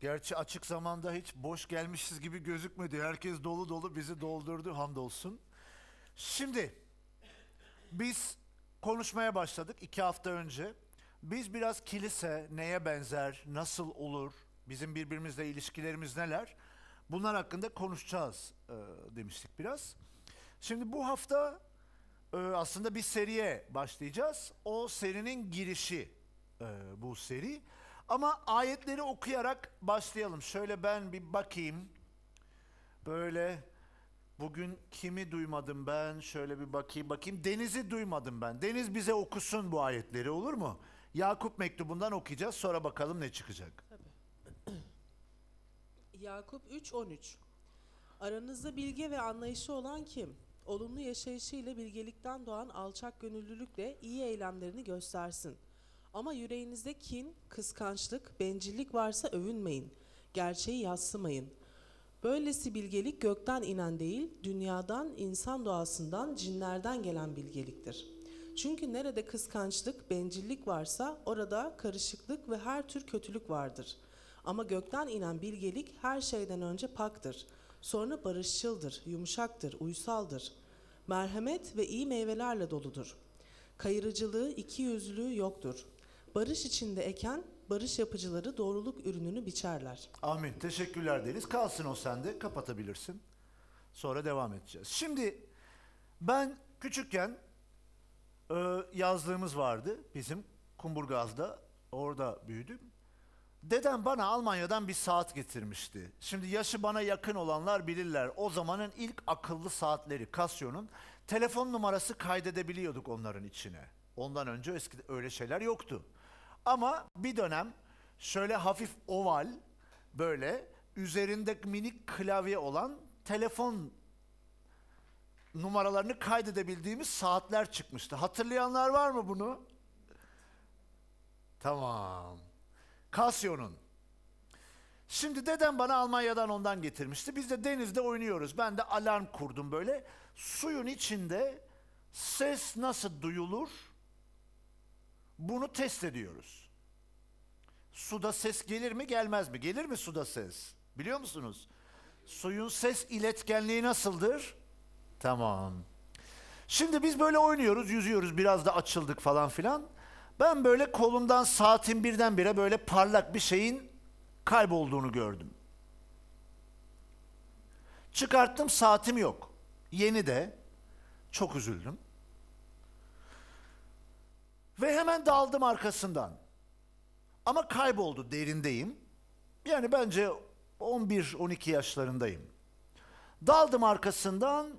Gerçi açık zamanda hiç boş gelmişiz gibi gözükmedi. Herkes dolu dolu bizi doldurdu hamdolsun. Şimdi biz konuşmaya başladık iki hafta önce. Biz biraz kilise neye benzer, nasıl olur, bizim birbirimizle ilişkilerimiz neler? Bunlar hakkında konuşacağız e, demiştik biraz. Şimdi bu hafta e, aslında bir seriye başlayacağız. O serinin girişi e, bu seri. Ama ayetleri okuyarak başlayalım. Şöyle ben bir bakayım. Böyle bugün kimi duymadım ben? Şöyle bir bakayım bakayım. Deniz'i duymadım ben. Deniz bize okusun bu ayetleri olur mu? Yakup mektubundan okuyacağız. Sonra bakalım ne çıkacak. Yakup 3.13 Aranızda bilge ve anlayışı olan kim? Olumlu yaşayışıyla bilgelikten doğan alçak gönüllülükle iyi eylemlerini göstersin. Ama yüreğinizde kin, kıskançlık, bencillik varsa övünmeyin. Gerçeği yassımayın. Böylesi bilgelik gökten inen değil, dünyadan, insan doğasından, cinlerden gelen bilgeliktir. Çünkü nerede kıskançlık, bencillik varsa orada karışıklık ve her tür kötülük vardır. Ama gökten inen bilgelik her şeyden önce paktır. Sonra barışçıldır, yumuşaktır, uysaldır. Merhamet ve iyi meyvelerle doludur. Kayırıcılığı, ikiyüzlülüğü yoktur barış içinde eken barış yapıcıları doğruluk ürününü biçerler. Amin. Teşekkürler deniz. Kalsın o sende. Kapatabilirsin. Sonra devam edeceğiz. Şimdi ben küçükken e, yazlığımız vardı bizim Kumburgaz'da. Orada büyüdüm. Dedem bana Almanya'dan bir saat getirmişti. Şimdi yaşı bana yakın olanlar bilirler. O zamanın ilk akıllı saatleri Casio'nun telefon numarası kaydedebiliyorduk onların içine. Ondan önce eski öyle şeyler yoktu. Ama bir dönem şöyle hafif oval böyle üzerinde minik klavye olan telefon numaralarını kaydedebildiğimiz saatler çıkmıştı. Hatırlayanlar var mı bunu? Tamam. Casio'nun. Şimdi dedem bana Almanya'dan ondan getirmişti. Biz de denizde oynuyoruz. Ben de alarm kurdum böyle. Suyun içinde ses nasıl duyulur? Bunu test ediyoruz. Suda ses gelir mi gelmez mi? Gelir mi suda ses? Biliyor musunuz? Suyun ses iletkenliği nasıldır? Tamam. Şimdi biz böyle oynuyoruz, yüzüyoruz, biraz da açıldık falan filan. Ben böyle kolumdan saatin birdenbire böyle parlak bir şeyin kaybolduğunu gördüm. Çıkarttım saatim yok. Yeni de çok üzüldüm. Ve hemen daldım arkasından. Ama kayboldu derindeyim. Yani bence 11-12 yaşlarındayım. Daldım arkasından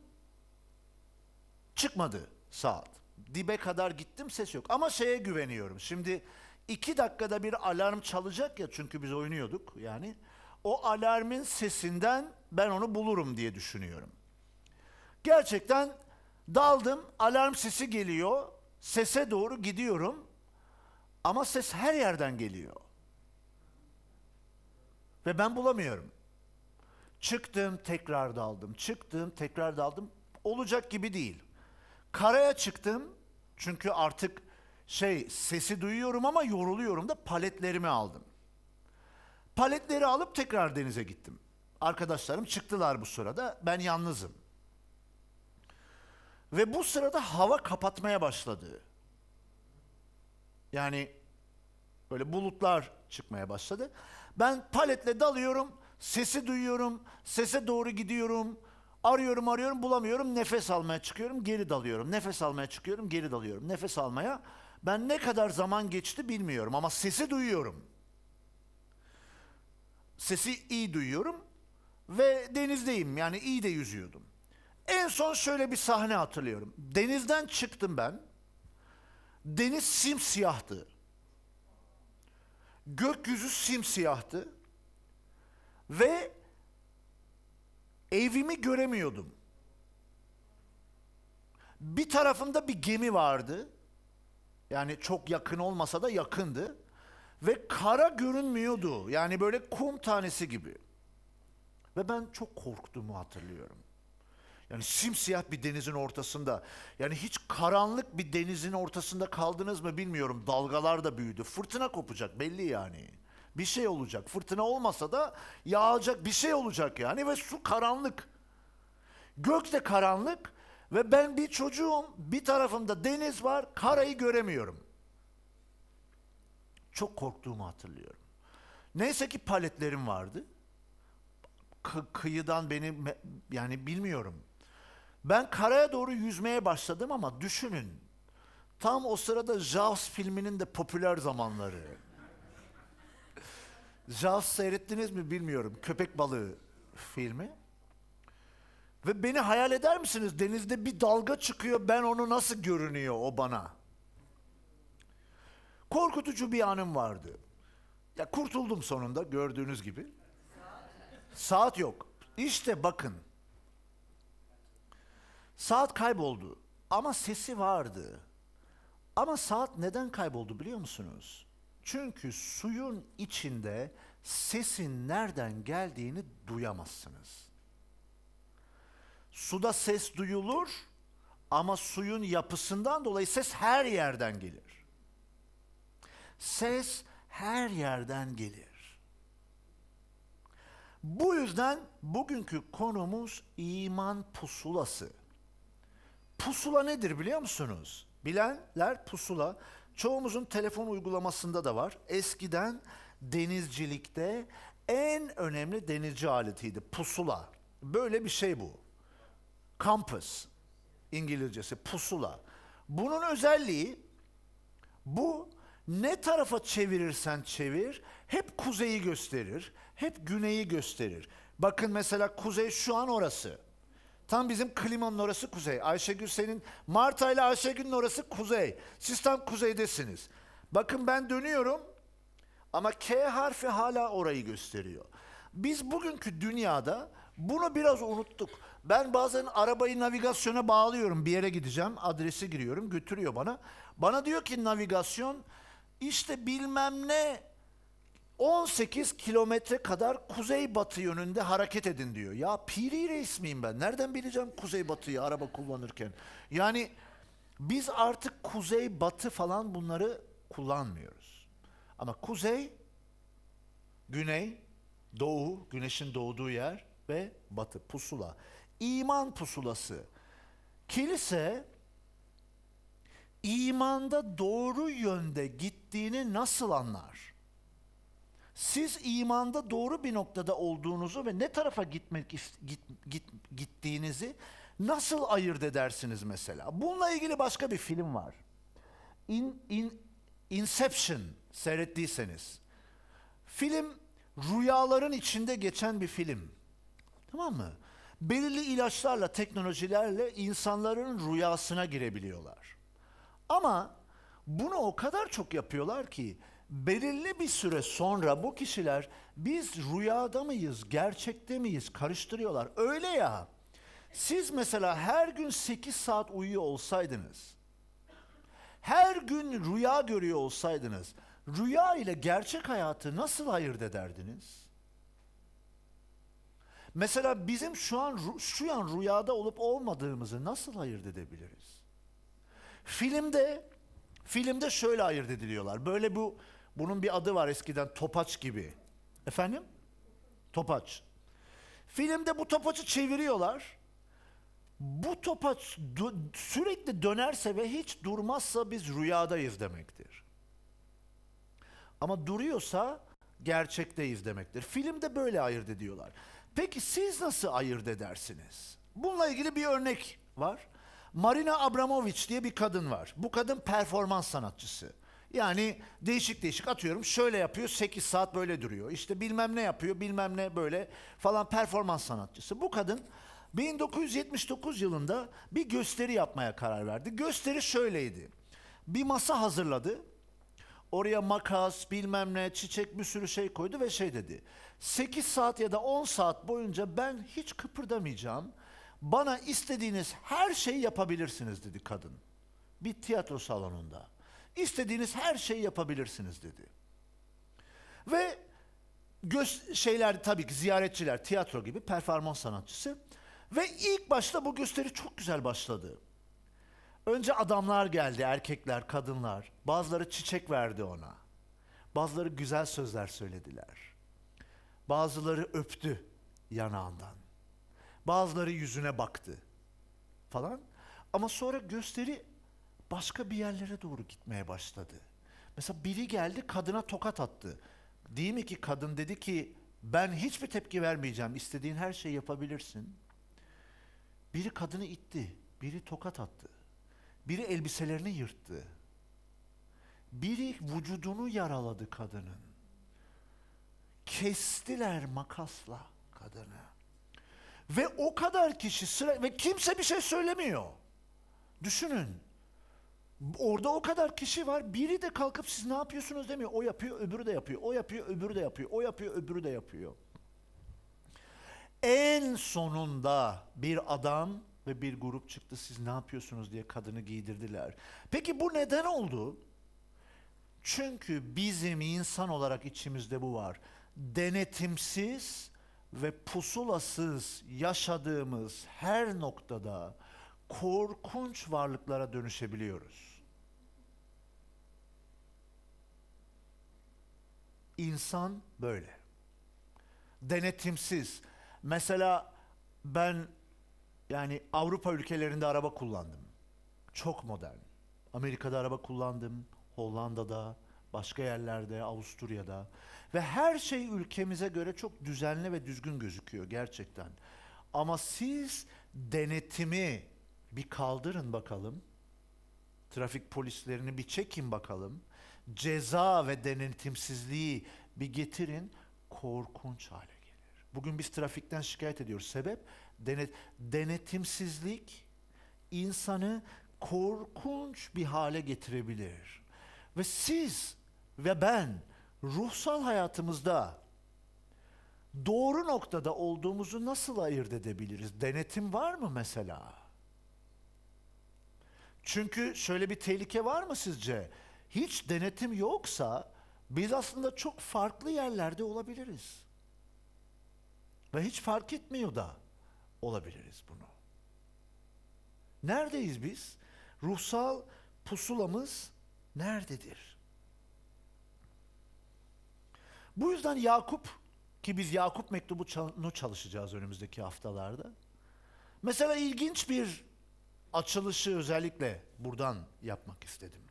çıkmadı saat. Dibe kadar gittim ses yok. Ama şeye güveniyorum. Şimdi iki dakikada bir alarm çalacak ya çünkü biz oynuyorduk yani. O alarmın sesinden ben onu bulurum diye düşünüyorum. Gerçekten daldım alarm sesi geliyor Sese doğru gidiyorum ama ses her yerden geliyor. Ve ben bulamıyorum. Çıktım tekrar daldım, çıktım tekrar daldım. Olacak gibi değil. Karaya çıktım çünkü artık şey sesi duyuyorum ama yoruluyorum da paletlerimi aldım. Paletleri alıp tekrar denize gittim. Arkadaşlarım çıktılar bu sırada ben yalnızım. Ve bu sırada hava kapatmaya başladı. Yani böyle bulutlar çıkmaya başladı. Ben paletle dalıyorum, sesi duyuyorum, sese doğru gidiyorum. Arıyorum arıyorum bulamıyorum nefes almaya çıkıyorum geri dalıyorum. Nefes almaya çıkıyorum geri dalıyorum. Nefes almaya ben ne kadar zaman geçti bilmiyorum ama sesi duyuyorum. Sesi iyi duyuyorum ve denizdeyim yani iyi de yüzüyordum. En son şöyle bir sahne hatırlıyorum. Denizden çıktım ben. Deniz simsiyahtı. Gökyüzü simsiyahtı. Ve evimi göremiyordum. Bir tarafımda bir gemi vardı. Yani çok yakın olmasa da yakındı. Ve kara görünmüyordu. Yani böyle kum tanesi gibi. Ve ben çok korktuğumu hatırlıyorum. Yani simsiyah bir denizin ortasında. Yani hiç karanlık bir denizin ortasında kaldınız mı bilmiyorum. Dalgalar da büyüdü. Fırtına kopacak belli yani. Bir şey olacak. Fırtına olmasa da yağacak bir şey olacak yani ve su karanlık. Gök de karanlık ve ben bir çocuğum. Bir tarafımda deniz var. Karayı göremiyorum. Çok korktuğumu hatırlıyorum. Neyse ki paletlerim vardı. Kı kıyıdan beni yani bilmiyorum. Ben karaya doğru yüzmeye başladım ama düşünün. Tam o sırada Jaws filminin de popüler zamanları. Jaws seyrettiniz mi bilmiyorum. Köpek balığı filmi. Ve beni hayal eder misiniz? Denizde bir dalga çıkıyor. Ben onu nasıl görünüyor o bana? Korkutucu bir anım vardı. Ya kurtuldum sonunda gördüğünüz gibi. Saat yok. İşte bakın Saat kayboldu ama sesi vardı. Ama saat neden kayboldu biliyor musunuz? Çünkü suyun içinde sesin nereden geldiğini duyamazsınız. Suda ses duyulur ama suyun yapısından dolayı ses her yerden gelir. Ses her yerden gelir. Bu yüzden bugünkü konumuz iman pusulası. Pusula nedir biliyor musunuz? Bilenler pusula. Çoğumuzun telefon uygulamasında da var. Eskiden denizcilikte en önemli denizci aletiydi pusula. Böyle bir şey bu. Compass İngilizcesi pusula. Bunun özelliği bu ne tarafa çevirirsen çevir hep kuzeyi gösterir, hep güneyi gösterir. Bakın mesela kuzey şu an orası. Tam bizim klimanın orası kuzey. Ayşegül senin Marta ile Ayşegül'ün orası kuzey. Siz tam kuzeydesiniz. Bakın ben dönüyorum ama K harfi hala orayı gösteriyor. Biz bugünkü dünyada bunu biraz unuttuk. Ben bazen arabayı navigasyona bağlıyorum. Bir yere gideceğim, adresi giriyorum, götürüyor bana. Bana diyor ki navigasyon işte bilmem ne 18 kilometre kadar kuzey batı yönünde hareket edin diyor. Ya piri reis miyim ben? Nereden bileceğim kuzey batıyı araba kullanırken? Yani biz artık kuzey batı falan bunları kullanmıyoruz. Ama kuzey, güney, doğu, güneşin doğduğu yer ve batı pusula. İman pusulası. Kilise imanda doğru yönde gittiğini nasıl anlar? siz imanda doğru bir noktada olduğunuzu ve ne tarafa gitmek git, git, gittiğinizi nasıl ayırt edersiniz mesela? Bununla ilgili başka bir film var. In, in, Inception seyrettiyseniz. Film rüyaların içinde geçen bir film. Tamam mı? Belirli ilaçlarla, teknolojilerle insanların rüyasına girebiliyorlar. Ama bunu o kadar çok yapıyorlar ki belirli bir süre sonra bu kişiler biz rüyada mıyız, gerçekte miyiz karıştırıyorlar. Öyle ya. Siz mesela her gün 8 saat uyuyor olsaydınız, her gün rüya görüyor olsaydınız, rüya ile gerçek hayatı nasıl ayırt ederdiniz? Mesela bizim şu an şu an rüyada olup olmadığımızı nasıl ayırt edebiliriz? Filmde filmde şöyle ayırt ediliyorlar. Böyle bu bunun bir adı var eskiden topaç gibi. Efendim? Topaç. Filmde bu topaçı çeviriyorlar. Bu topaç sürekli dönerse ve hiç durmazsa biz rüyadayız demektir. Ama duruyorsa gerçekteyiz demektir. Filmde böyle ayırt ediyorlar. Peki siz nasıl ayırt edersiniz? Bununla ilgili bir örnek var. Marina Abramovic diye bir kadın var. Bu kadın performans sanatçısı. Yani değişik değişik atıyorum şöyle yapıyor 8 saat böyle duruyor. İşte bilmem ne yapıyor bilmem ne böyle falan performans sanatçısı. Bu kadın 1979 yılında bir gösteri yapmaya karar verdi. Gösteri şöyleydi. Bir masa hazırladı. Oraya makas, bilmem ne, çiçek bir sürü şey koydu ve şey dedi. 8 saat ya da 10 saat boyunca ben hiç kıpırdamayacağım. Bana istediğiniz her şeyi yapabilirsiniz dedi kadın. Bir tiyatro salonunda istediğiniz her şeyi yapabilirsiniz dedi. Ve göz şeyler tabii ki ziyaretçiler, tiyatro gibi performans sanatçısı ve ilk başta bu gösteri çok güzel başladı. Önce adamlar geldi, erkekler, kadınlar. Bazıları çiçek verdi ona. Bazıları güzel sözler söylediler. Bazıları öptü yanağından. Bazıları yüzüne baktı falan. Ama sonra gösteri başka bir yerlere doğru gitmeye başladı. Mesela biri geldi kadına tokat attı. Değil mi ki kadın dedi ki ben hiçbir tepki vermeyeceğim. İstediğin her şeyi yapabilirsin. Biri kadını itti. Biri tokat attı. Biri elbiselerini yırttı. Biri vücudunu yaraladı kadının. Kestiler makasla kadını. Ve o kadar kişi sıra ve kimse bir şey söylemiyor. Düşünün. Orada o kadar kişi var. Biri de kalkıp siz ne yapıyorsunuz demiyor. O yapıyor, öbürü de yapıyor. O yapıyor, öbürü de yapıyor. O yapıyor, öbürü de yapıyor. En sonunda bir adam ve bir grup çıktı. Siz ne yapıyorsunuz diye kadını giydirdiler. Peki bu neden oldu? Çünkü bizim insan olarak içimizde bu var. Denetimsiz ve pusulasız yaşadığımız her noktada korkunç varlıklara dönüşebiliyoruz. İnsan böyle. Denetimsiz. Mesela ben yani Avrupa ülkelerinde araba kullandım. Çok modern. Amerika'da araba kullandım, Hollanda'da, başka yerlerde, Avusturya'da ve her şey ülkemize göre çok düzenli ve düzgün gözüküyor gerçekten. Ama siz denetimi bir kaldırın bakalım. Trafik polislerini bir çekin bakalım ceza ve denetimsizliği bir getirin korkunç hale gelir. Bugün biz trafikten şikayet ediyoruz. Sebep denet, denetimsizlik insanı korkunç bir hale getirebilir. Ve siz ve ben ruhsal hayatımızda doğru noktada olduğumuzu nasıl ayırt edebiliriz? Denetim var mı mesela? Çünkü şöyle bir tehlike var mı sizce? hiç denetim yoksa biz aslında çok farklı yerlerde olabiliriz. Ve hiç fark etmiyor da olabiliriz bunu. Neredeyiz biz? Ruhsal pusulamız nerededir? Bu yüzden Yakup ki biz Yakup mektubunu çalışacağız önümüzdeki haftalarda. Mesela ilginç bir açılışı özellikle buradan yapmak istedim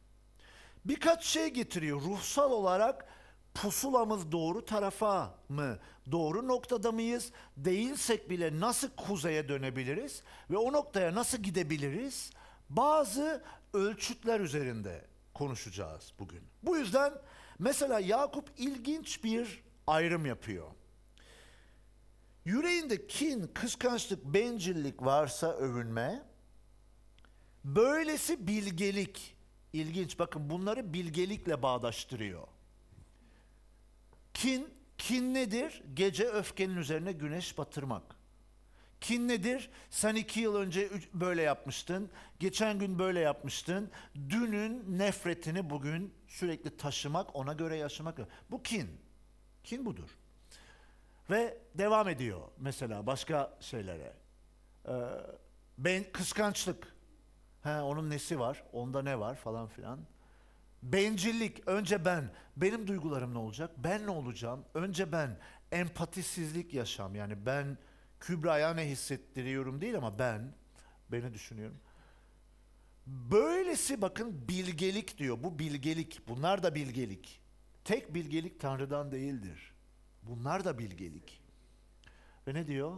birkaç şey getiriyor. Ruhsal olarak pusulamız doğru tarafa mı? Doğru noktada mıyız? Değilsek bile nasıl kuzeye dönebiliriz? Ve o noktaya nasıl gidebiliriz? Bazı ölçütler üzerinde konuşacağız bugün. Bu yüzden mesela Yakup ilginç bir ayrım yapıyor. Yüreğinde kin, kıskançlık, bencillik varsa övünme, böylesi bilgelik İlginç Bakın bunları bilgelikle bağdaştırıyor. Kin, kin nedir? Gece öfkenin üzerine güneş batırmak. Kin nedir? Sen iki yıl önce böyle yapmıştın, geçen gün böyle yapmıştın. Dünün nefretini bugün sürekli taşımak, ona göre yaşamak. Bu kin. Kin budur. Ve devam ediyor mesela başka şeylere. Ee, ben, kıskançlık. He onun nesi var? Onda ne var falan filan. Bencillik önce ben. Benim duygularım ne olacak? Ben ne olacağım? Önce ben. Empatisizlik yaşam. Yani ben Kübra'ya ne hissettiriyorum değil ama ben beni düşünüyorum. Böylesi bakın bilgelik diyor. Bu bilgelik. Bunlar da bilgelik. Tek bilgelik Tanrı'dan değildir. Bunlar da bilgelik. Ve ne diyor?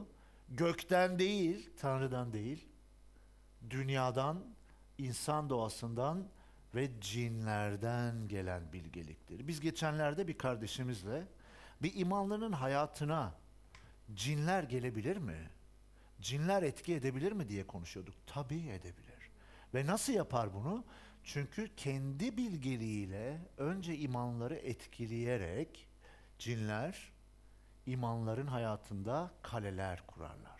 Gökten değil, Tanrı'dan değil, dünyadan insan doğasından ve cinlerden gelen bilgeliktir. Biz geçenlerde bir kardeşimizle bir imanlının hayatına cinler gelebilir mi? Cinler etki edebilir mi diye konuşuyorduk. Tabii edebilir. Ve nasıl yapar bunu? Çünkü kendi bilgeliğiyle önce imanları etkileyerek cinler imanların hayatında kaleler kurarlar.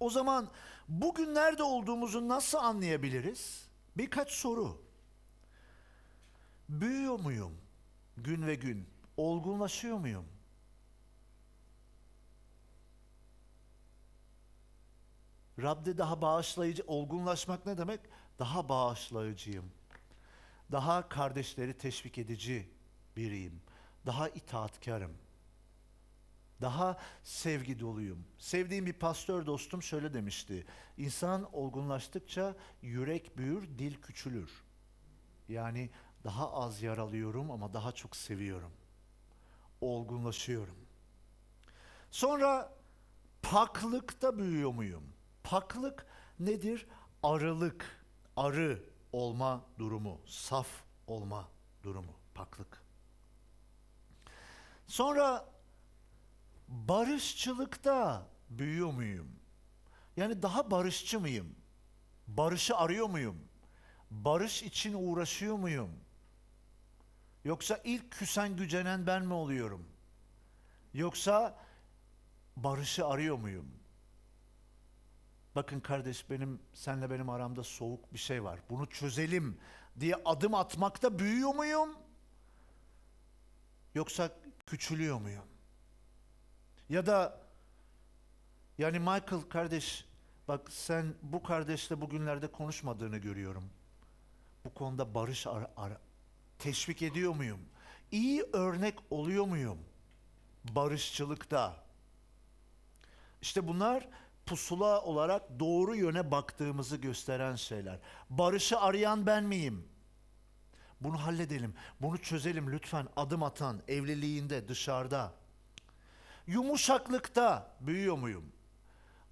O zaman bugün nerede olduğumuzu nasıl anlayabiliriz? Birkaç soru. Büyüyor muyum gün ve gün? Olgunlaşıyor muyum? Rab'de daha bağışlayıcı, olgunlaşmak ne demek? Daha bağışlayıcıyım. Daha kardeşleri teşvik edici biriyim. Daha itaatkarım daha sevgi doluyum. Sevdiğim bir pastör dostum şöyle demişti. İnsan olgunlaştıkça yürek büyür, dil küçülür. Yani daha az yaralıyorum ama daha çok seviyorum. Olgunlaşıyorum. Sonra paklıkta büyüyor muyum? Paklık nedir? Arılık, arı olma durumu, saf olma durumu, paklık. Sonra barışçılıkta büyüyor muyum? Yani daha barışçı mıyım? Barışı arıyor muyum? Barış için uğraşıyor muyum? Yoksa ilk küsen gücenen ben mi oluyorum? Yoksa barışı arıyor muyum? Bakın kardeş benim senle benim aramda soğuk bir şey var. Bunu çözelim diye adım atmakta büyüyor muyum? Yoksa küçülüyor muyum? Ya da yani Michael kardeş bak sen bu kardeşle bugünlerde konuşmadığını görüyorum. Bu konuda barış ara, ara teşvik ediyor muyum? İyi örnek oluyor muyum barışçılıkta? İşte bunlar pusula olarak doğru yöne baktığımızı gösteren şeyler. Barışı arayan ben miyim? Bunu halledelim, bunu çözelim lütfen adım atan evliliğinde, dışarıda. Yumuşaklıkta büyüyor muyum?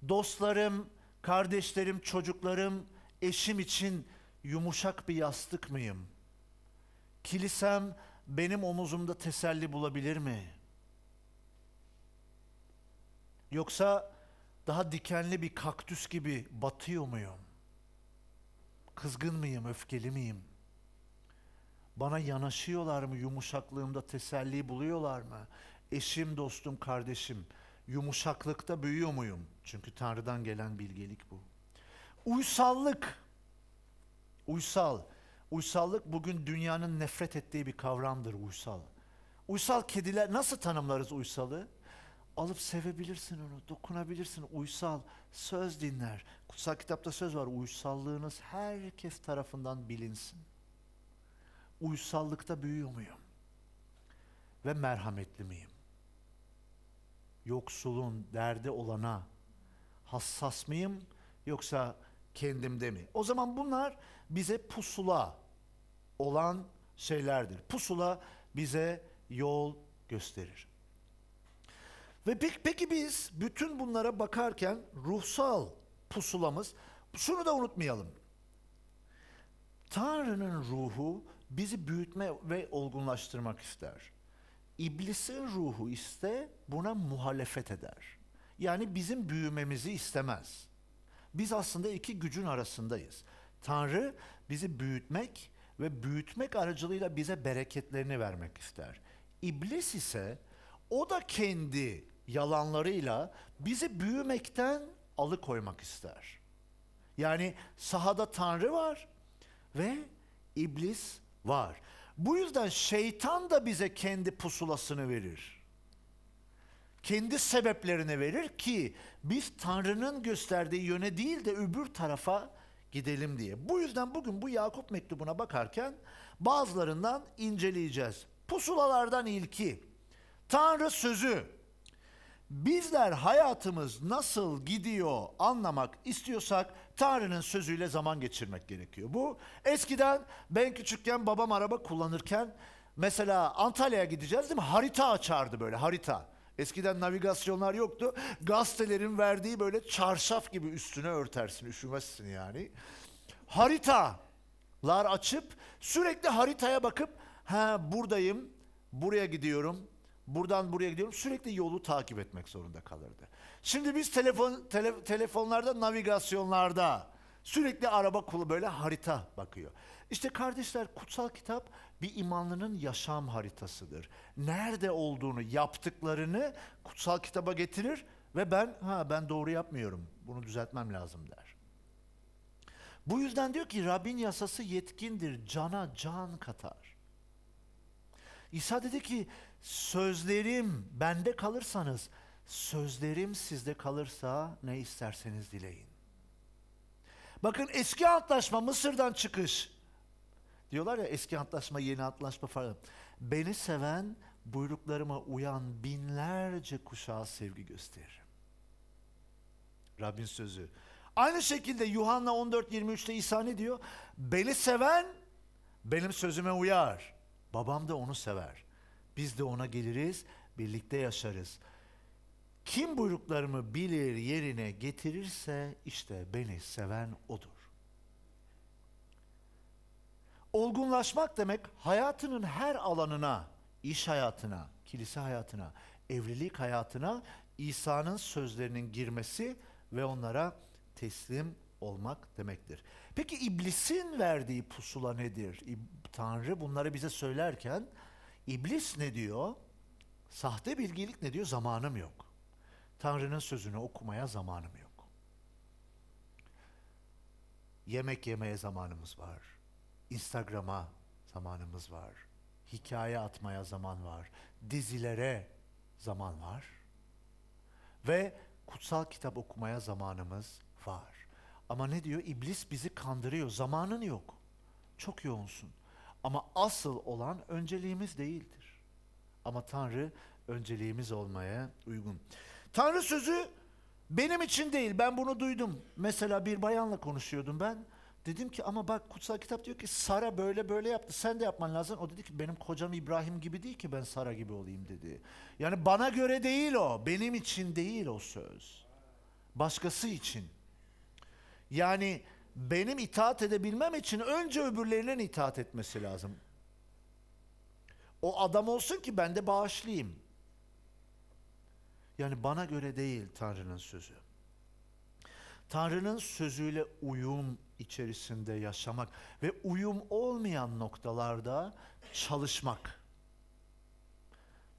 Dostlarım, kardeşlerim, çocuklarım, eşim için yumuşak bir yastık mıyım? Kilisem benim omuzumda teselli bulabilir mi? Yoksa daha dikenli bir kaktüs gibi batıyor muyum? Kızgın mıyım, öfkeli miyim? Bana yanaşıyorlar mı, yumuşaklığımda teselli buluyorlar mı? eşim, dostum, kardeşim yumuşaklıkta büyüyor muyum? Çünkü Tanrı'dan gelen bilgelik bu. Uysallık. Uysal. Uysallık bugün dünyanın nefret ettiği bir kavramdır uysal. Uysal kediler nasıl tanımlarız uysalı? Alıp sevebilirsin onu, dokunabilirsin. Uysal söz dinler. Kutsal kitapta söz var. Uysallığınız herkes tarafından bilinsin. Uysallıkta büyüyor muyum? Ve merhametli miyim? yoksulun derdi olana hassas mıyım yoksa kendimde mi? O zaman bunlar bize pusula olan şeylerdir. Pusula bize yol gösterir. Ve peki, peki biz bütün bunlara bakarken ruhsal pusulamız şunu da unutmayalım. Tanrı'nın ruhu bizi büyütme ve olgunlaştırmak ister. İblisin ruhu iste buna muhalefet eder. Yani bizim büyümemizi istemez. Biz aslında iki gücün arasındayız. Tanrı bizi büyütmek ve büyütmek aracılığıyla bize bereketlerini vermek ister. İblis ise o da kendi yalanlarıyla bizi büyümekten alıkoymak ister. Yani sahada Tanrı var ve İblis var. Bu yüzden şeytan da bize kendi pusulasını verir. Kendi sebeplerini verir ki biz Tanrı'nın gösterdiği yöne değil de öbür tarafa gidelim diye. Bu yüzden bugün bu Yakup mektubuna bakarken bazılarından inceleyeceğiz. Pusulalardan ilki Tanrı sözü. Bizler hayatımız nasıl gidiyor anlamak istiyorsak Tanrı'nın sözüyle zaman geçirmek gerekiyor. Bu eskiden ben küçükken babam araba kullanırken mesela Antalya'ya gideceğiz değil mi? Harita açardı böyle harita. Eskiden navigasyonlar yoktu. Gazetelerin verdiği böyle çarşaf gibi üstüne örtersin, üşümezsin yani. Haritalar açıp sürekli haritaya bakıp ha buradayım, buraya gidiyorum, buradan buraya gidiyorum sürekli yolu takip etmek zorunda kalırdı. Şimdi biz telefon tele, telefonlarda navigasyonlarda sürekli araba kulu böyle harita bakıyor. İşte kardeşler kutsal kitap bir imanlının yaşam haritasıdır. Nerede olduğunu, yaptıklarını kutsal kitaba getirir ve ben ha ben doğru yapmıyorum. Bunu düzeltmem lazım der. Bu yüzden diyor ki Rabbin yasası yetkindir, cana can katar. İsa dedi ki sözlerim bende kalırsanız, sözlerim sizde kalırsa ne isterseniz dileyin. Bakın eski antlaşma Mısır'dan çıkış. Diyorlar ya eski antlaşma yeni antlaşma falan. Beni seven buyruklarıma uyan binlerce kuşağa sevgi gösteririm. Rabbin sözü. Aynı şekilde Yuhanna 14.23'te İsa ne diyor? Beni seven benim sözüme uyar. Babam da onu sever. Biz de ona geliriz, birlikte yaşarız. Kim buyruklarımı bilir yerine getirirse işte beni seven odur. Olgunlaşmak demek hayatının her alanına, iş hayatına, kilise hayatına, evlilik hayatına İsa'nın sözlerinin girmesi ve onlara teslim olmak demektir. Peki iblisin verdiği pusula nedir? Tanrı bunları bize söylerken İblis ne diyor? Sahte bilgilik ne diyor? Zamanım yok. Tanrı'nın sözünü okumaya zamanım yok. Yemek yemeye zamanımız var. Instagram'a zamanımız var. Hikaye atmaya zaman var. Dizilere zaman var. Ve kutsal kitap okumaya zamanımız var. Ama ne diyor? İblis bizi kandırıyor. Zamanın yok. Çok yoğunsun. Ama asıl olan önceliğimiz değildir. Ama Tanrı önceliğimiz olmaya uygun. Tanrı sözü benim için değil. Ben bunu duydum. Mesela bir bayanla konuşuyordum ben. Dedim ki ama bak kutsal kitap diyor ki Sara böyle böyle yaptı. Sen de yapman lazım. O dedi ki benim kocam İbrahim gibi değil ki ben Sara gibi olayım dedi. Yani bana göre değil o. Benim için değil o söz. Başkası için. Yani benim itaat edebilmem için önce öbürlerinin itaat etmesi lazım. O adam olsun ki ben de bağışlayayım. Yani bana göre değil Tanrı'nın sözü. Tanrı'nın sözüyle uyum içerisinde yaşamak ve uyum olmayan noktalarda çalışmak.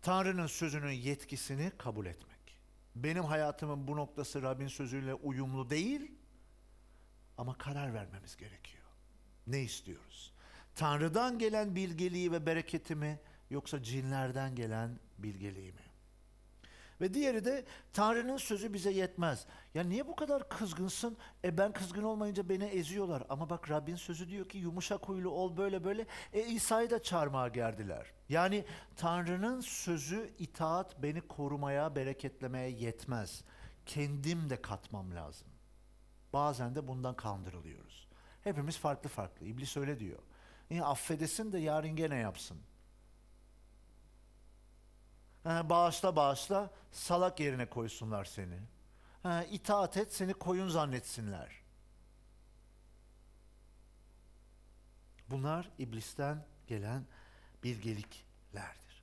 Tanrı'nın sözünün yetkisini kabul etmek. Benim hayatımın bu noktası Rabbin sözüyle uyumlu değil ama karar vermemiz gerekiyor. Ne istiyoruz? Tanrı'dan gelen bilgeliği ve bereketi mi yoksa cinlerden gelen bilgeliği mi? Ve diğeri de Tanrı'nın sözü bize yetmez. Ya niye bu kadar kızgınsın? E ben kızgın olmayınca beni eziyorlar. Ama bak Rabbin sözü diyor ki yumuşak huylu ol böyle böyle. E İsa'yı da çarmıha gerdiler. Yani Tanrı'nın sözü itaat beni korumaya, bereketlemeye yetmez. Kendim de katmam lazım. Bazen de bundan kandırılıyoruz. Hepimiz farklı farklı. İblis öyle diyor. Niye affedesin de yarın gene yapsın. Ha, bağışla bağışla salak yerine koysunlar seni. Ha, itaat et seni koyun zannetsinler. Bunlar iblisten gelen bilgeliklerdir.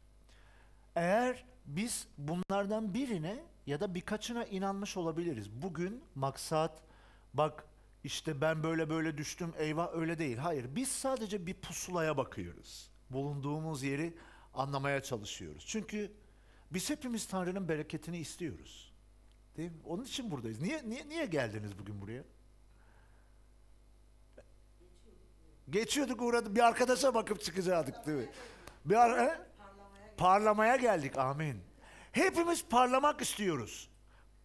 Eğer biz bunlardan birine ya da birkaçına inanmış olabiliriz. Bugün maksat bak işte ben böyle böyle düştüm eyvah öyle değil. Hayır biz sadece bir pusulaya bakıyoruz. Bulunduğumuz yeri anlamaya çalışıyoruz. Çünkü biz hepimiz Tanrı'nın bereketini istiyoruz. Değil mi? Onun için buradayız. Niye niye niye geldiniz bugün buraya? Geçiyorduk uğradık bir arkadaşa bakıp çıkacaktık değil mi? Bir ar- Parlamaya, Parlamaya geldik amin. Hepimiz parlamak istiyoruz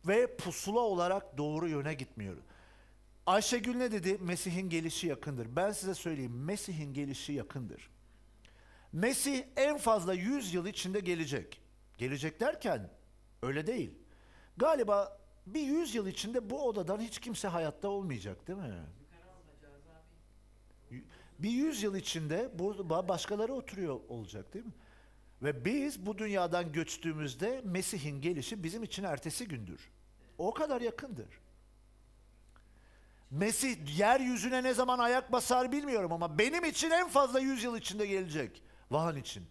ve pusula olarak doğru yöne gitmiyoruz. Ayşegül ne dedi? Mesih'in gelişi yakındır. Ben size söyleyeyim Mesih'in gelişi yakındır. Mesih en fazla 100 yıl içinde gelecek. Gelecek derken öyle değil. Galiba bir 100 yıl içinde bu odadan hiç kimse hayatta olmayacak değil mi? Bir 100 yıl içinde burada başkaları oturuyor olacak değil mi? Ve biz bu dünyadan göçtüğümüzde Mesih'in gelişi bizim için ertesi gündür. O kadar yakındır. Mesih yeryüzüne ne zaman ayak basar bilmiyorum ama benim için en fazla 100 yıl içinde gelecek. Vahan için.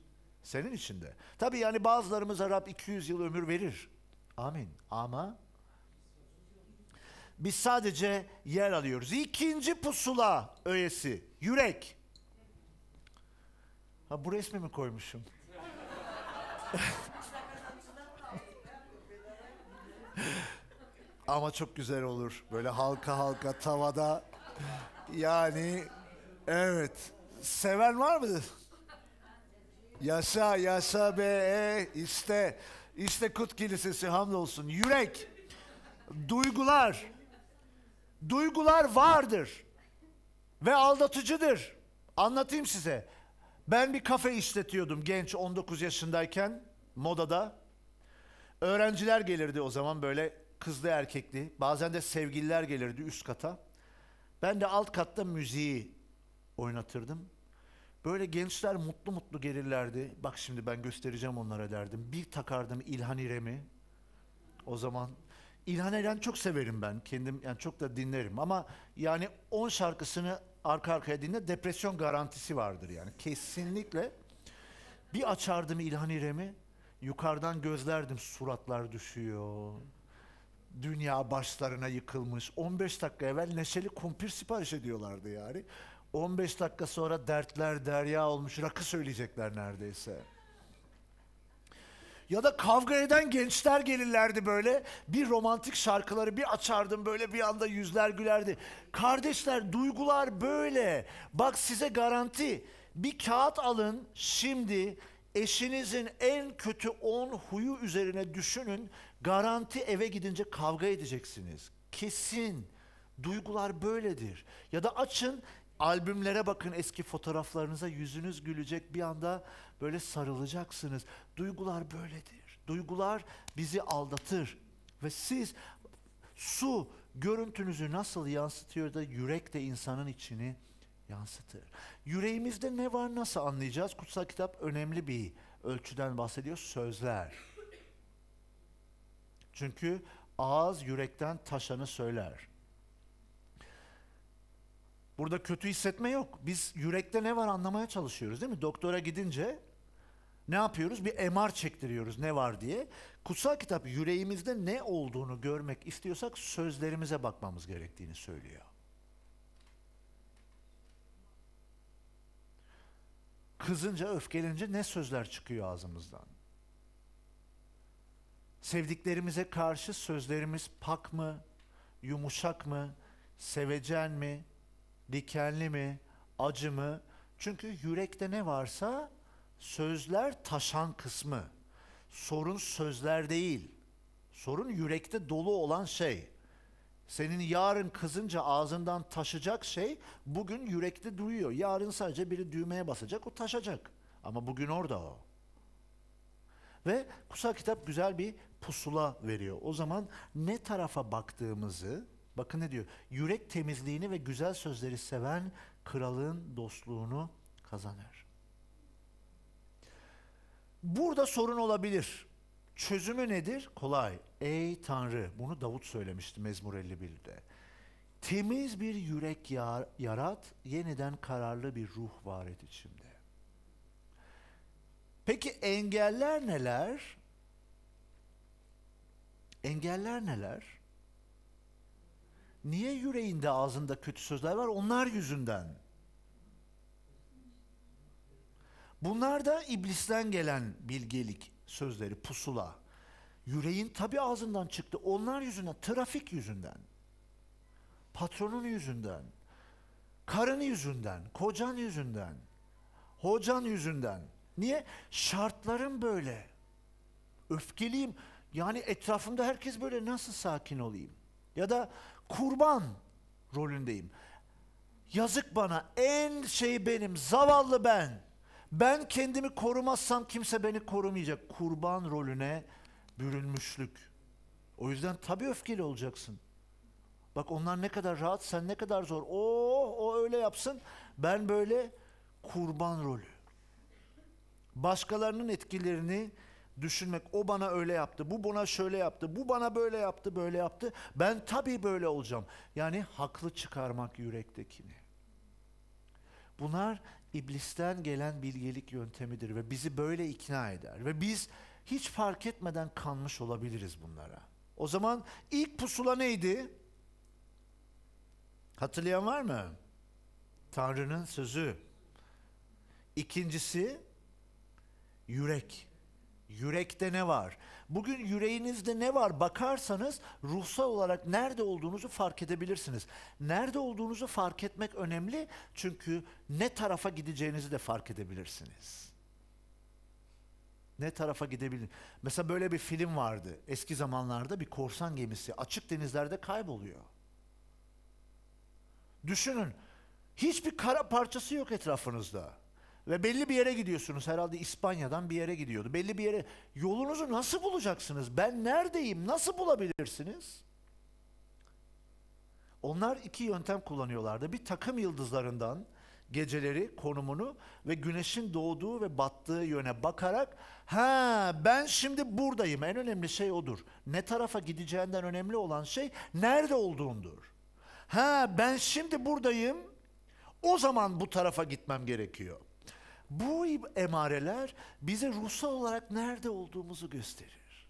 Senin için de. Tabii yani bazılarımıza Rab 200 yıl ömür verir. Amin. Ama biz sadece yer alıyoruz. İkinci pusula öğesi. Yürek. Ha bu resmi mi koymuşum? Ama çok güzel olur. Böyle halka halka tavada. Yani evet. Seven var mıdır? Yaşa, yaşa be, e, işte. İşte Kut Kilisesi hamdolsun. Yürek, duygular, duygular vardır ve aldatıcıdır. Anlatayım size. Ben bir kafe işletiyordum genç 19 yaşındayken modada. Öğrenciler gelirdi o zaman böyle kızlı erkekli, bazen de sevgililer gelirdi üst kata. Ben de alt katta müziği oynatırdım. Böyle gençler mutlu mutlu gelirlerdi. Bak şimdi ben göstereceğim onlara derdim. Bir takardım İlhan İrem'i. O zaman İlhan İrem çok severim ben. Kendim yani çok da dinlerim ama yani 10 şarkısını arka arkaya dinle depresyon garantisi vardır yani. Kesinlikle bir açardım İlhan İrem'i. Yukarıdan gözlerdim suratlar düşüyor dünya başlarına yıkılmış. 15 dakika evvel neşeli kumpir sipariş ediyorlardı yani. 15 dakika sonra dertler derya olmuş rakı söyleyecekler neredeyse. Ya da kavga eden gençler gelirlerdi böyle. Bir romantik şarkıları bir açardım böyle bir anda yüzler gülerdi. Kardeşler duygular böyle. Bak size garanti. Bir kağıt alın şimdi eşinizin en kötü 10 huyu üzerine düşünün Garanti eve gidince kavga edeceksiniz. Kesin. Duygular böyledir. Ya da açın albümlere bakın eski fotoğraflarınıza yüzünüz gülecek bir anda böyle sarılacaksınız. Duygular böyledir. Duygular bizi aldatır ve siz su görüntünüzü nasıl yansıtıyor da yürek de insanın içini yansıtır. Yüreğimizde ne var nasıl anlayacağız? Kutsal kitap önemli bir ölçüden bahsediyor. Sözler. Çünkü ağız yürekten taşanı söyler. Burada kötü hissetme yok. Biz yürekte ne var anlamaya çalışıyoruz değil mi? Doktora gidince ne yapıyoruz? Bir MR çektiriyoruz ne var diye. Kutsal kitap yüreğimizde ne olduğunu görmek istiyorsak sözlerimize bakmamız gerektiğini söylüyor. Kızınca, öfkelince ne sözler çıkıyor ağzımızdan? Sevdiklerimize karşı sözlerimiz pak mı, yumuşak mı, sevecen mi, dikenli mi, acı mı? Çünkü yürekte ne varsa sözler taşan kısmı. Sorun sözler değil. Sorun yürekte dolu olan şey. Senin yarın kızınca ağzından taşacak şey bugün yürekte duruyor. Yarın sadece biri düğmeye basacak o taşacak. Ama bugün orada o. Ve kutsal kitap güzel bir pusula veriyor. O zaman ne tarafa baktığımızı bakın ne diyor? Yürek temizliğini ve güzel sözleri seven kralın dostluğunu kazanır. Burada sorun olabilir. Çözümü nedir? Kolay. Ey Tanrı, bunu Davut söylemişti Mezmur 51'de. Temiz bir yürek yarat, yeniden kararlı bir ruh var et içimde. Peki engeller neler? Engeller neler? Niye yüreğinde ağzında kötü sözler var? Onlar yüzünden. Bunlar da iblisten gelen bilgelik sözleri, pusula. Yüreğin tabi ağzından çıktı. Onlar yüzünden, trafik yüzünden. Patronun yüzünden. Karın yüzünden, kocan yüzünden. Hocan yüzünden. Niye? Şartlarım böyle. Öfkeliyim. Yani etrafımda herkes böyle nasıl sakin olayım? Ya da kurban rolündeyim. Yazık bana en şey benim, zavallı ben. Ben kendimi korumazsam kimse beni korumayacak. Kurban rolüne bürünmüşlük. O yüzden tabii öfkeli olacaksın. Bak onlar ne kadar rahat, sen ne kadar zor. Oh, o öyle yapsın. Ben böyle kurban rolü. Başkalarının etkilerini düşünmek. O bana öyle yaptı, bu bana şöyle yaptı, bu bana böyle yaptı, böyle yaptı. Ben tabii böyle olacağım. Yani haklı çıkarmak yürektekini. Bunlar iblisten gelen bilgelik yöntemidir ve bizi böyle ikna eder. Ve biz hiç fark etmeden kanmış olabiliriz bunlara. O zaman ilk pusula neydi? Hatırlayan var mı? Tanrı'nın sözü. İkincisi yürek. Yürekte ne var? Bugün yüreğinizde ne var bakarsanız ruhsal olarak nerede olduğunuzu fark edebilirsiniz. Nerede olduğunuzu fark etmek önemli çünkü ne tarafa gideceğinizi de fark edebilirsiniz. Ne tarafa gidebilir? Mesela böyle bir film vardı. Eski zamanlarda bir korsan gemisi açık denizlerde kayboluyor. Düşünün. Hiçbir kara parçası yok etrafınızda. Ve belli bir yere gidiyorsunuz herhalde İspanya'dan bir yere gidiyordu. Belli bir yere yolunuzu nasıl bulacaksınız? Ben neredeyim? Nasıl bulabilirsiniz? Onlar iki yöntem kullanıyorlardı. Bir takım yıldızlarından geceleri konumunu ve güneşin doğduğu ve battığı yöne bakarak ha ben şimdi buradayım. En önemli şey odur. Ne tarafa gideceğinden önemli olan şey nerede olduğundur. Ha ben şimdi buradayım. O zaman bu tarafa gitmem gerekiyor. Bu emareler bize ruhsal olarak nerede olduğumuzu gösterir.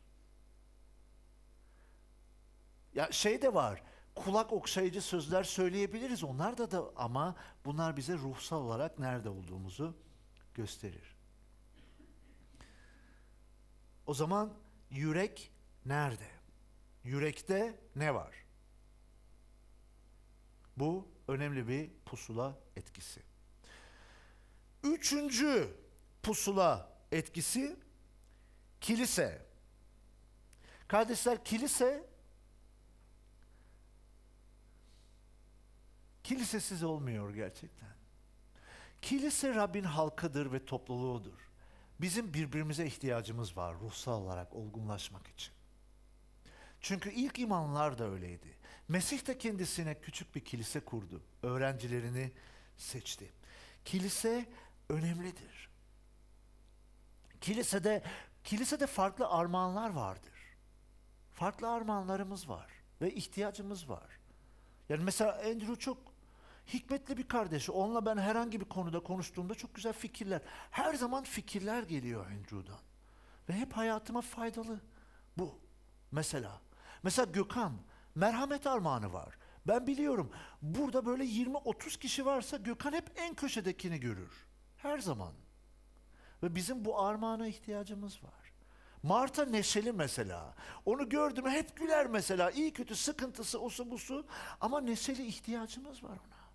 Ya şey de var. Kulak okşayıcı sözler söyleyebiliriz. Onlar da da ama bunlar bize ruhsal olarak nerede olduğumuzu gösterir. O zaman yürek nerede? Yürekte ne var? Bu önemli bir pusula etkisi. Üçüncü pusula etkisi kilise. Kardeşler kilise kilisesiz olmuyor gerçekten. Kilise Rabbin halkıdır ve topluluğudur. Bizim birbirimize ihtiyacımız var ruhsal olarak olgunlaşmak için. Çünkü ilk imanlar da öyleydi. Mesih de kendisine küçük bir kilise kurdu. Öğrencilerini seçti. Kilise önemlidir. Kilisede kilisede farklı armağanlar vardır. Farklı armağanlarımız var ve ihtiyacımız var. Yani mesela Andrew çok hikmetli bir kardeşi. Onunla ben herhangi bir konuda konuştuğumda çok güzel fikirler. Her zaman fikirler geliyor Andrew'dan. Ve hep hayatıma faydalı bu mesela. Mesela Gökhan, merhamet armağanı var. Ben biliyorum burada böyle 20-30 kişi varsa Gökhan hep en köşedekini görür. Her zaman. Ve bizim bu armağana ihtiyacımız var. Marta neşeli mesela. Onu gördüm hep güler mesela. İyi kötü sıkıntısı osu busu ama neşeli ihtiyacımız var ona.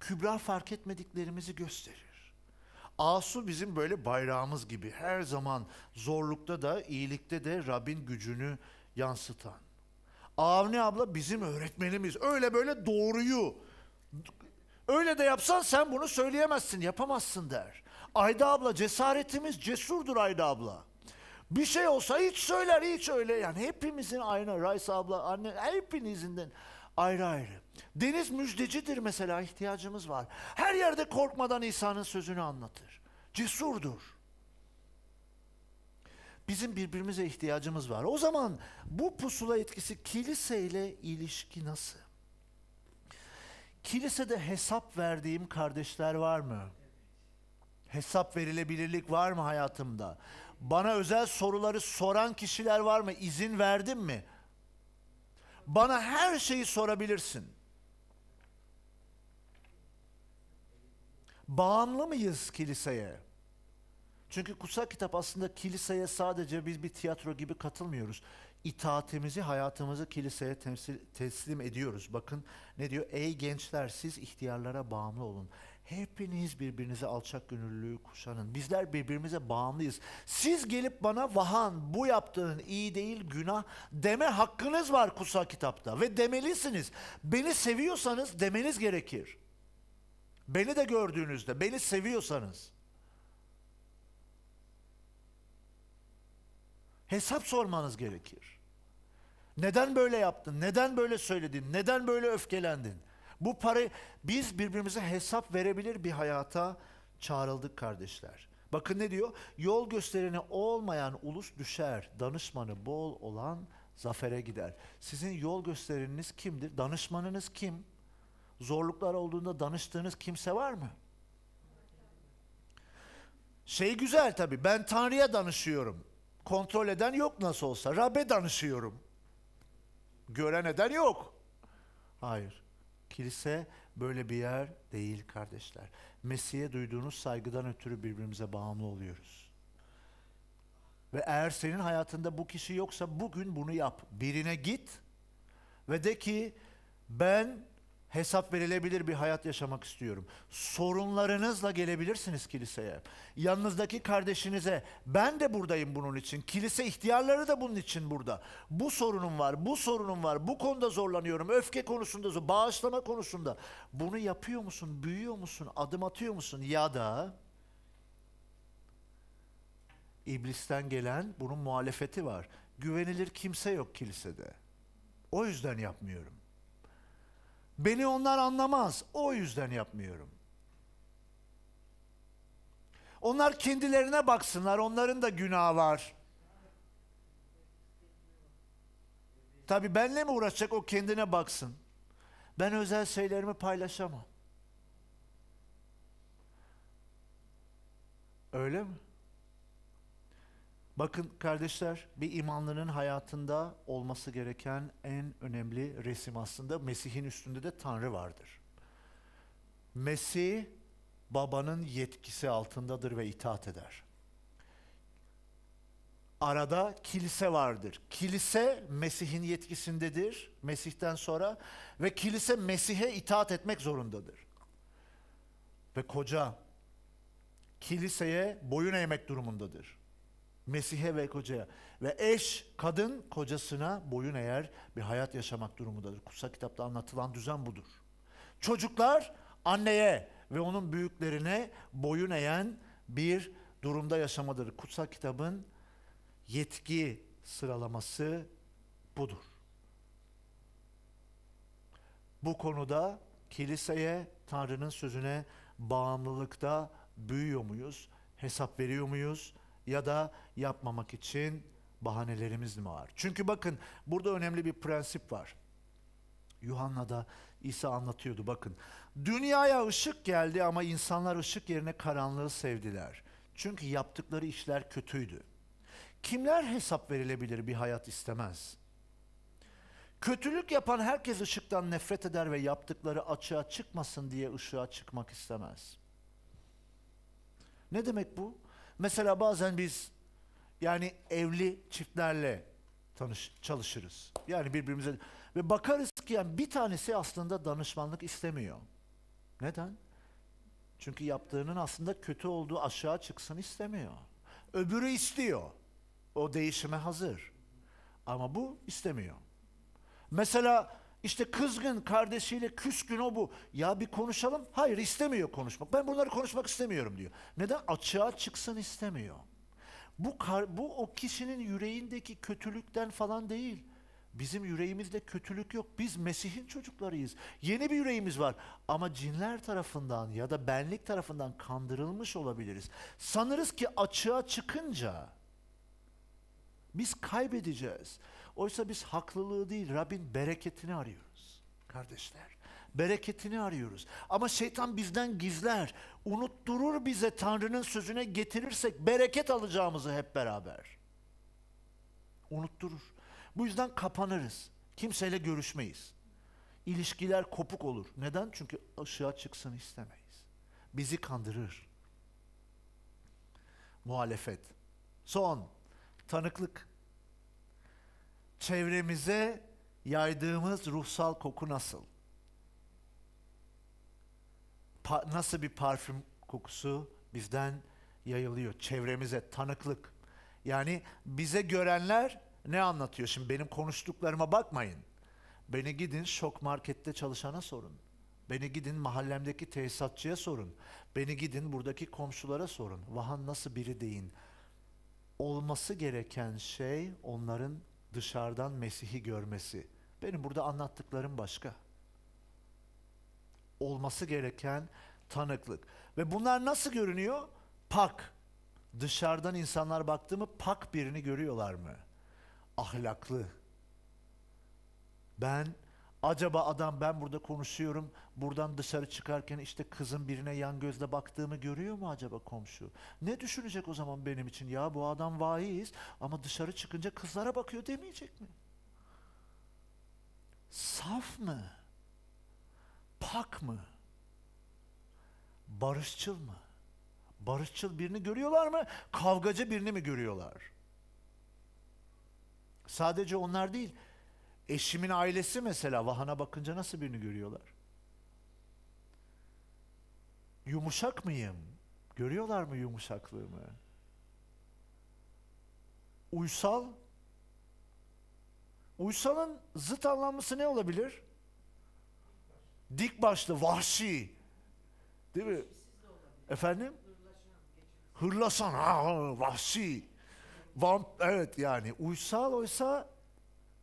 Kübra fark etmediklerimizi gösterir. Asu bizim böyle bayrağımız gibi her zaman zorlukta da iyilikte de Rabbin gücünü yansıtan. Avni abla bizim öğretmenimiz. Öyle böyle doğruyu Öyle de yapsan sen bunu söyleyemezsin, yapamazsın der. Ayda abla cesaretimiz cesurdur Ayda abla. Bir şey olsa hiç söyler hiç öyle yani hepimizin aynı Raysa abla anne hepinizinden ayrı ayrı. Deniz müjdecidir mesela ihtiyacımız var. Her yerde korkmadan İsa'nın sözünü anlatır. Cesurdur. Bizim birbirimize ihtiyacımız var. O zaman bu pusula etkisi kiliseyle ilişki nasıl? Kilisede hesap verdiğim kardeşler var mı? Hesap verilebilirlik var mı hayatımda? Bana özel soruları soran kişiler var mı? İzin verdim mi? Bana her şeyi sorabilirsin. Bağımlı mıyız kiliseye? Çünkü kutsal kitap aslında kiliseye sadece biz bir tiyatro gibi katılmıyoruz itaatimizi, hayatımızı kiliseye temsil, teslim ediyoruz. Bakın ne diyor? Ey gençler siz ihtiyarlara bağımlı olun. Hepiniz birbirinize alçak gönüllülüğü kuşanın. Bizler birbirimize bağımlıyız. Siz gelip bana vahan bu yaptığın iyi değil günah deme hakkınız var kutsal kitapta. Ve demelisiniz. Beni seviyorsanız demeniz gerekir. Beni de gördüğünüzde, beni seviyorsanız. hesap sormanız gerekir. Neden böyle yaptın? Neden böyle söyledin? Neden böyle öfkelendin? Bu parayı biz birbirimize hesap verebilir bir hayata çağrıldık kardeşler. Bakın ne diyor? Yol göstereni olmayan ulus düşer, danışmanı bol olan zafere gider. Sizin yol gösteriniz kimdir? Danışmanınız kim? Zorluklar olduğunda danıştığınız kimse var mı? Şey güzel tabii. Ben Tanrı'ya danışıyorum. Kontrol eden yok nasıl olsa. Rabbe danışıyorum. Gören eden yok. Hayır. Kilise böyle bir yer değil kardeşler. Mesih'e duyduğunuz saygıdan ötürü birbirimize bağımlı oluyoruz. Ve eğer senin hayatında bu kişi yoksa bugün bunu yap. Birine git ve de ki ben hesap verilebilir bir hayat yaşamak istiyorum. Sorunlarınızla gelebilirsiniz kiliseye. Yanınızdaki kardeşinize ben de buradayım bunun için. Kilise ihtiyarları da bunun için burada. Bu sorunum var, bu sorunum var, bu konuda zorlanıyorum. Öfke konusunda, bağışlama konusunda. Bunu yapıyor musun, büyüyor musun, adım atıyor musun? Ya da iblisten gelen bunun muhalefeti var. Güvenilir kimse yok kilisede. O yüzden yapmıyorum. Beni onlar anlamaz. O yüzden yapmıyorum. Onlar kendilerine baksınlar. Onların da günah var. Tabi benle mi uğraşacak o kendine baksın. Ben özel şeylerimi paylaşamam. Öyle mi? Bakın kardeşler bir imanlının hayatında olması gereken en önemli resim aslında Mesih'in üstünde de Tanrı vardır. Mesih babanın yetkisi altındadır ve itaat eder. Arada kilise vardır. Kilise Mesih'in yetkisindedir Mesih'ten sonra ve kilise Mesih'e itaat etmek zorundadır. Ve koca kiliseye boyun eğmek durumundadır Mesih'e ve kocaya. Ve eş, kadın kocasına boyun eğer bir hayat yaşamak durumundadır. Kutsal kitapta anlatılan düzen budur. Çocuklar anneye ve onun büyüklerine boyun eğen bir durumda yaşamadır. Kutsal kitabın yetki sıralaması budur. Bu konuda kiliseye, Tanrı'nın sözüne bağımlılıkta büyüyor muyuz? Hesap veriyor muyuz? Ya da yapmamak için bahanelerimiz mi var? Çünkü bakın burada önemli bir prensip var. Yuhanna da İsa anlatıyordu bakın. Dünyaya ışık geldi ama insanlar ışık yerine karanlığı sevdiler. Çünkü yaptıkları işler kötüydü. Kimler hesap verilebilir bir hayat istemez? Kötülük yapan herkes ışıktan nefret eder ve yaptıkları açığa çıkmasın diye ışığa çıkmak istemez. Ne demek bu? Mesela bazen biz yani evli çiftlerle tanış, çalışırız. Yani birbirimize ve bakarız ki yani bir tanesi aslında danışmanlık istemiyor. Neden? Çünkü yaptığının aslında kötü olduğu aşağı çıksın istemiyor. Öbürü istiyor. O değişime hazır. Ama bu istemiyor. Mesela işte kızgın kardeşiyle küskün o bu. Ya bir konuşalım. Hayır istemiyor konuşmak. Ben bunları konuşmak istemiyorum diyor. Neden? Açığa çıksın istemiyor. Bu, kar, bu o kişinin yüreğindeki kötülükten falan değil. Bizim yüreğimizde kötülük yok. Biz Mesih'in çocuklarıyız. Yeni bir yüreğimiz var. Ama cinler tarafından ya da benlik tarafından kandırılmış olabiliriz. Sanırız ki açığa çıkınca biz kaybedeceğiz. Oysa biz haklılığı değil Rabbin bereketini arıyoruz kardeşler bereketini arıyoruz. Ama şeytan bizden gizler, unutturur bize Tanrı'nın sözüne getirirsek bereket alacağımızı hep beraber. Unutturur. Bu yüzden kapanırız. Kimseyle görüşmeyiz. İlişkiler kopuk olur. Neden? Çünkü ışığa çıksın istemeyiz. Bizi kandırır. Muhalefet. Son, tanıklık. Çevremize yaydığımız ruhsal koku nasıl? nasıl bir parfüm kokusu bizden yayılıyor. Çevremize tanıklık. Yani bize görenler ne anlatıyor? Şimdi benim konuştuklarıma bakmayın. Beni gidin şok markette çalışana sorun. Beni gidin mahallemdeki tesisatçıya sorun. Beni gidin buradaki komşulara sorun. Vahan nasıl biri deyin. Olması gereken şey onların dışarıdan Mesih'i görmesi. Benim burada anlattıklarım başka olması gereken tanıklık. Ve bunlar nasıl görünüyor? Pak. Dışarıdan insanlar baktı mı pak birini görüyorlar mı? Ahlaklı. Ben acaba adam ben burada konuşuyorum buradan dışarı çıkarken işte kızın birine yan gözle baktığımı görüyor mu acaba komşu? Ne düşünecek o zaman benim için ya bu adam vaiz ama dışarı çıkınca kızlara bakıyor demeyecek mi? Saf mı? pak mı? Barışçıl mı? Barışçıl birini görüyorlar mı? Kavgacı birini mi görüyorlar? Sadece onlar değil. Eşimin ailesi mesela vahana bakınca nasıl birini görüyorlar? Yumuşak mıyım? Görüyorlar mı yumuşaklığımı? Uysal? Uysalın zıt anlamlısı ne olabilir? dik başlı, vahşi. Değil mi? Efendim? Hırlasan, ha, vahşi. Vamp, evet yani uysal oysa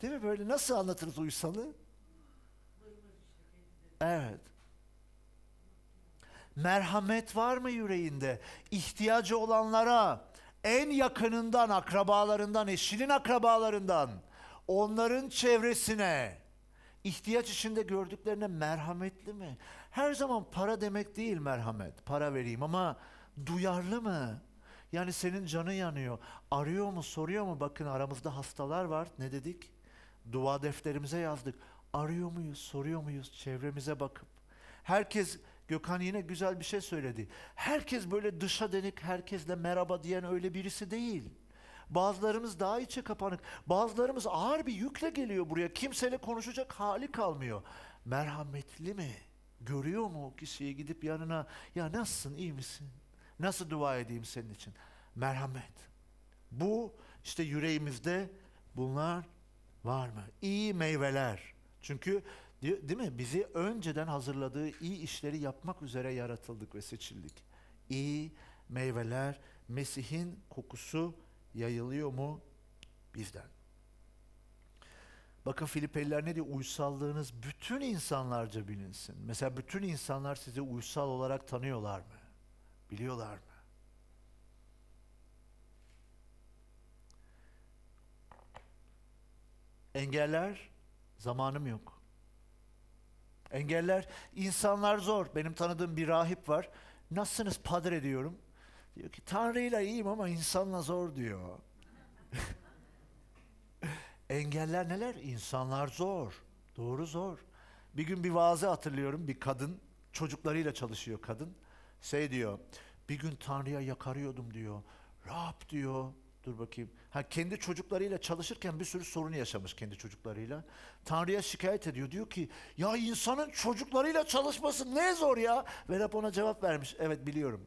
değil mi böyle nasıl anlatırız uysalı? Evet. Merhamet var mı yüreğinde? İhtiyacı olanlara, en yakınından, akrabalarından, eşinin akrabalarından, onların çevresine, İhtiyaç içinde gördüklerine merhametli mi? Her zaman para demek değil merhamet. Para vereyim ama duyarlı mı? Yani senin canı yanıyor. Arıyor mu, soruyor mu? Bakın aramızda hastalar var. Ne dedik? Dua defterimize yazdık. Arıyor muyuz, soruyor muyuz? Çevremize bakıp. Herkes Gökhan yine güzel bir şey söyledi. Herkes böyle dışa dönük herkesle merhaba diyen öyle birisi değil. Bazılarımız daha içe kapanık. Bazılarımız ağır bir yükle geliyor buraya. Kimseyle konuşacak hali kalmıyor. Merhametli mi? Görüyor mu o kişiyi gidip yanına ya nasılsın iyi misin? Nasıl dua edeyim senin için? Merhamet. Bu işte yüreğimizde bunlar var mı? İyi meyveler. Çünkü değil mi? Bizi önceden hazırladığı iyi işleri yapmak üzere yaratıldık ve seçildik. İyi meyveler, Mesih'in kokusu yayılıyor mu? Bizden. Bakın Filipeliler ne diyor? Uysallığınız bütün insanlarca bilinsin. Mesela bütün insanlar sizi uysal olarak tanıyorlar mı? Biliyorlar mı? Engeller, zamanım yok. Engeller, insanlar zor. Benim tanıdığım bir rahip var. Nasılsınız padre diyorum. Diyor ki Tanrı'yla iyiyim ama insanla zor diyor. Engeller neler? İnsanlar zor. Doğru zor. Bir gün bir vaazı hatırlıyorum. Bir kadın, çocuklarıyla çalışıyor kadın. Şey diyor, bir gün Tanrı'ya yakarıyordum diyor. Rab diyor, dur bakayım. Ha, kendi çocuklarıyla çalışırken bir sürü sorunu yaşamış kendi çocuklarıyla. Tanrı'ya şikayet ediyor. Diyor ki ya insanın çocuklarıyla çalışması ne zor ya. Ve Rab ona cevap vermiş. Evet biliyorum.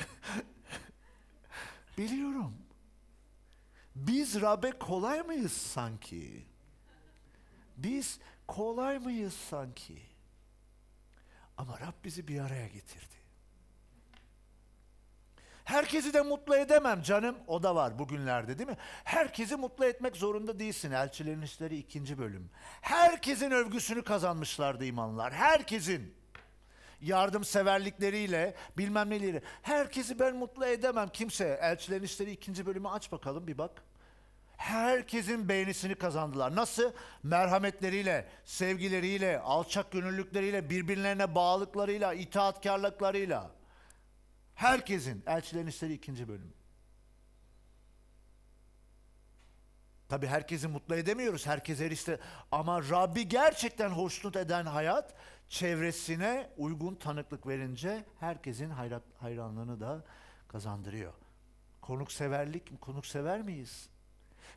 Biliyorum. Biz Rab'be kolay mıyız sanki? Biz kolay mıyız sanki? Ama Rab bizi bir araya getirdi. Herkesi de mutlu edemem canım. O da var bugünlerde değil mi? Herkesi mutlu etmek zorunda değilsin. Elçilerin işleri ikinci bölüm. Herkesin övgüsünü kazanmışlardı imanlar. Herkesin yardımseverlikleriyle, bilmem neleri. Herkesi ben mutlu edemem kimse. Elçilerin işleri ikinci bölümü aç bakalım bir bak. Herkesin beğenisini kazandılar. Nasıl? Merhametleriyle, sevgileriyle, alçak gönüllükleriyle, birbirlerine bağlılıklarıyla, itaatkarlıklarıyla. Herkesin elçilerin işleri ikinci bölümü. Tabi herkesi mutlu edemiyoruz, herkese erişte. Ama Rabbi gerçekten hoşnut eden hayat, çevresine uygun tanıklık verince herkesin hayrat, hayranlığını da kazandırıyor. Konukseverlik, konuksever miyiz?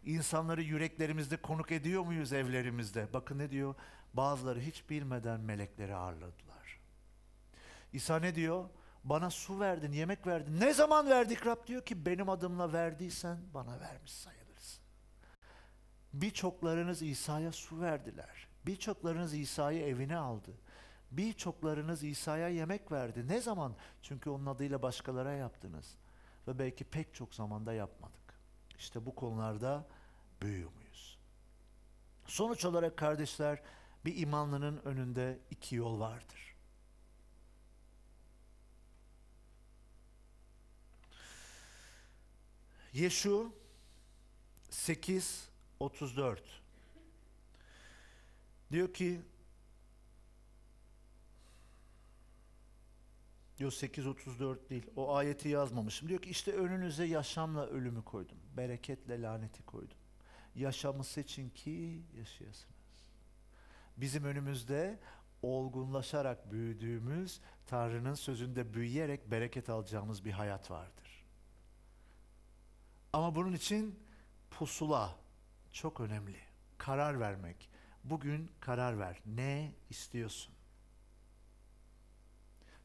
İnsanları yüreklerimizde konuk ediyor muyuz evlerimizde? Bakın ne diyor? Bazıları hiç bilmeden melekleri ağırladılar. İsa ne diyor? Bana su verdin, yemek verdin. Ne zaman verdik Rab diyor ki benim adımla verdiysen bana vermiş sayılırsın. Birçoklarınız İsa'ya su verdiler. Birçoklarınız İsa'yı evine aldı. Birçoklarınız İsa'ya yemek verdi. Ne zaman? Çünkü onun adıyla başkalara yaptınız. Ve belki pek çok zamanda yapmadık. İşte bu konularda büyüyor muyuz? Sonuç olarak kardeşler bir imanlının önünde iki yol vardır. Yeşu 8 34 diyor ki Diyor 8.34 değil. O ayeti yazmamışım. Diyor ki işte önünüze yaşamla ölümü koydum. Bereketle laneti koydum. Yaşamı seçin ki yaşayasınız. Bizim önümüzde olgunlaşarak büyüdüğümüz, Tanrı'nın sözünde büyüyerek bereket alacağımız bir hayat vardır. Ama bunun için pusula çok önemli. Karar vermek. Bugün karar ver. Ne istiyorsun?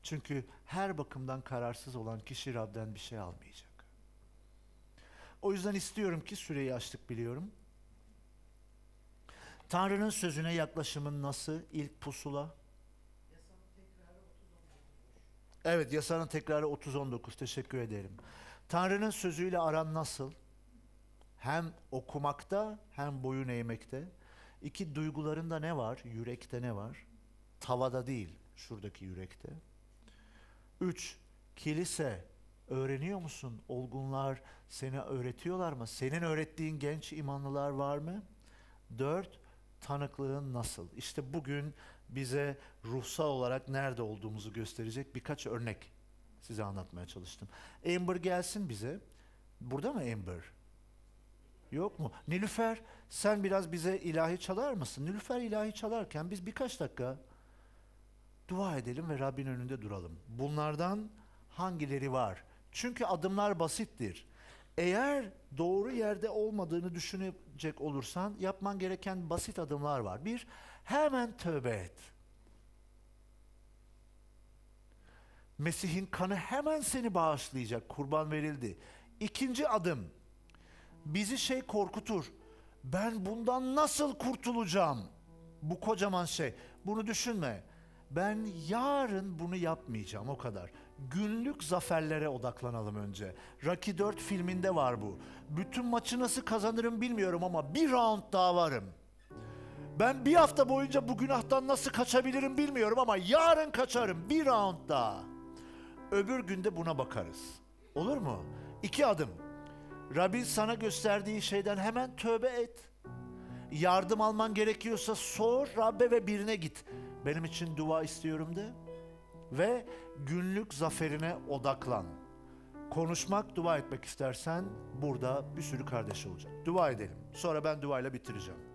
Çünkü her bakımdan kararsız olan kişi Rab'den bir şey almayacak. O yüzden istiyorum ki süreyi açtık biliyorum. Tanrı'nın sözüne yaklaşımın nasıl? ilk pusula. Evet yasanın tekrarı 30-19 teşekkür ederim. Tanrı'nın sözüyle aran nasıl? Hem okumakta hem boyun eğmekte. İki duygularında ne var? Yürekte ne var? Tavada değil şuradaki yürekte. Üç, kilise öğreniyor musun? Olgunlar seni öğretiyorlar mı? Senin öğrettiğin genç imanlılar var mı? Dört, tanıklığın nasıl? İşte bugün bize ruhsal olarak nerede olduğumuzu gösterecek birkaç örnek size anlatmaya çalıştım. Amber gelsin bize. Burada mı Amber? Yok mu? Nilüfer sen biraz bize ilahi çalar mısın? Nilüfer ilahi çalarken biz birkaç dakika dua edelim ve Rabbin önünde duralım. Bunlardan hangileri var? Çünkü adımlar basittir. Eğer doğru yerde olmadığını düşünecek olursan yapman gereken basit adımlar var. Bir, hemen tövbe et. Mesih'in kanı hemen seni bağışlayacak. Kurban verildi. İkinci adım. Bizi şey korkutur. Ben bundan nasıl kurtulacağım? Bu kocaman şey. Bunu düşünme. Ben yarın bunu yapmayacağım o kadar. Günlük zaferlere odaklanalım önce. Rocky 4 filminde var bu. Bütün maçı nasıl kazanırım bilmiyorum ama bir round daha varım. Ben bir hafta boyunca bu günahtan nasıl kaçabilirim bilmiyorum ama yarın kaçarım bir round daha. Öbür günde buna bakarız. Olur mu? İki adım. Rabbin sana gösterdiği şeyden hemen tövbe et. Yardım alman gerekiyorsa sor Rabbe ve birine git. Benim için dua istiyorum de ve günlük zaferine odaklan. Konuşmak, dua etmek istersen burada bir sürü kardeş olacak. Dua edelim. Sonra ben duayla bitireceğim.